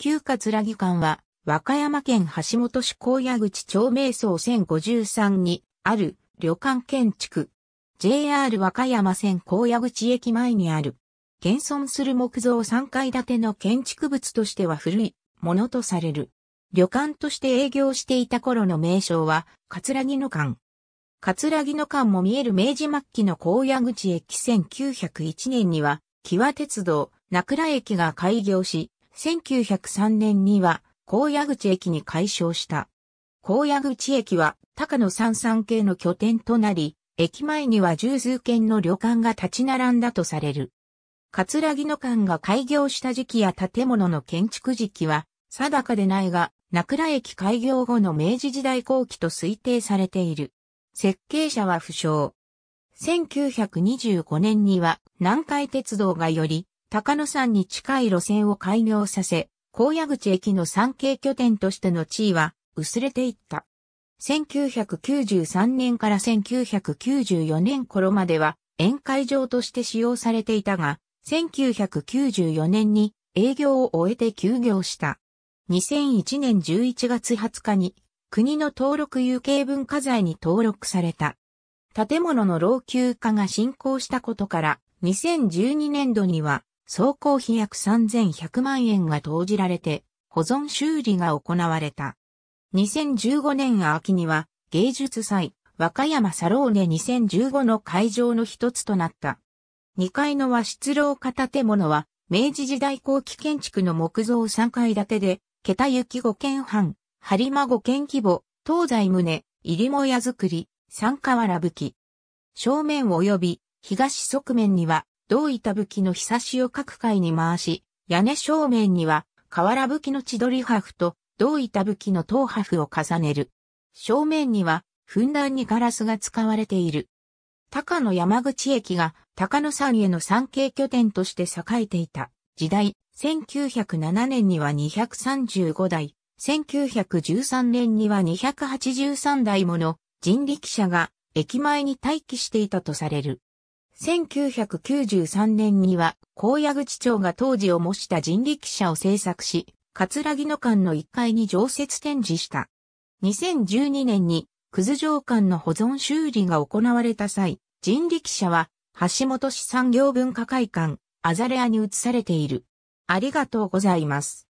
旧葛城館は、和歌山県橋本市高野口町名荘1053にある旅館建築。JR 和歌山線高野口駅前にある。現存する木造3階建ての建築物としては古いものとされる。旅館として営業していた頃の名称は、葛城の館。葛城の館も見える明治末期の高野口駅1901年には、木和鉄道、名倉駅が開業し、1903年には、高野口駅に改称した。高野口駅は、高野三三系の拠点となり、駅前には十数軒の旅館が立ち並んだとされる。桂木の館が開業した時期や建物の建築時期は定かでないが、名倉駅開業後の明治時代後期と推定されている。設計者は不詳。1925年には南海鉄道がより高野山に近い路線を開業させ、高野口駅の産経拠点としての地位は薄れていった。1993年から1994年頃までは宴会場として使用されていたが、1994年に営業を終えて休業した。2001年11月20日に国の登録有形文化財に登録された。建物の老朽化が進行したことから2012年度には総工費約3100万円が投じられて、保存修理が行われた。2015年秋には、芸術祭、和歌山サローネ2015の会場の一つとなった。2階の和室廊下建物は、明治時代後期建築の木造3階建てで、桁雪5軒半、張間5軒規模、東西棟、入もや造り、三河原吹き。正面及び東側面には同板武器の日差しを各階に回し、屋根正面には、河原武器の千鳥破風と、同板武器の東破風を重ねる。正面には、ふんだんにガラスが使われている。高野山口駅が高野山への産経拠点として栄えていた時代、1907年には235台、1913年には283台もの人力車が駅前に待機していたとされる。1993年には、高野口町が当時を模した人力車を製作し、葛城の館の1階に常設展示した。2012年に、くず城館の保存修理が行われた際、人力車は、橋本市産業文化会館、アザレアに移されている。ありがとうございます。